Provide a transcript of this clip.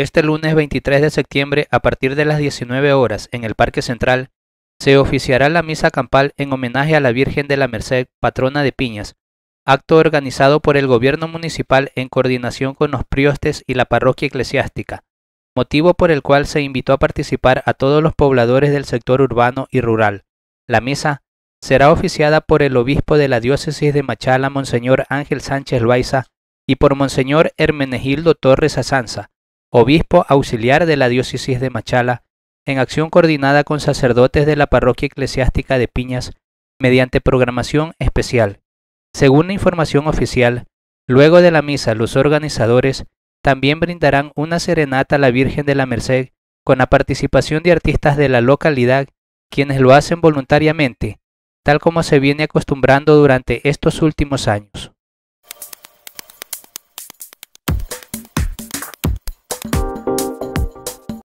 Este lunes 23 de septiembre, a partir de las 19 horas, en el Parque Central, se oficiará la misa campal en homenaje a la Virgen de la Merced, patrona de Piñas, acto organizado por el gobierno municipal en coordinación con los priostes y la parroquia eclesiástica, motivo por el cual se invitó a participar a todos los pobladores del sector urbano y rural. La misa será oficiada por el obispo de la diócesis de Machala, Monseñor Ángel Sánchez Loaiza, y por Monseñor Hermenegildo Torres Azanza, obispo auxiliar de la diócesis de Machala, en acción coordinada con sacerdotes de la parroquia eclesiástica de Piñas, mediante programación especial. Según la información oficial, luego de la misa los organizadores también brindarán una serenata a la Virgen de la Merced con la participación de artistas de la localidad, quienes lo hacen voluntariamente, tal como se viene acostumbrando durante estos últimos años.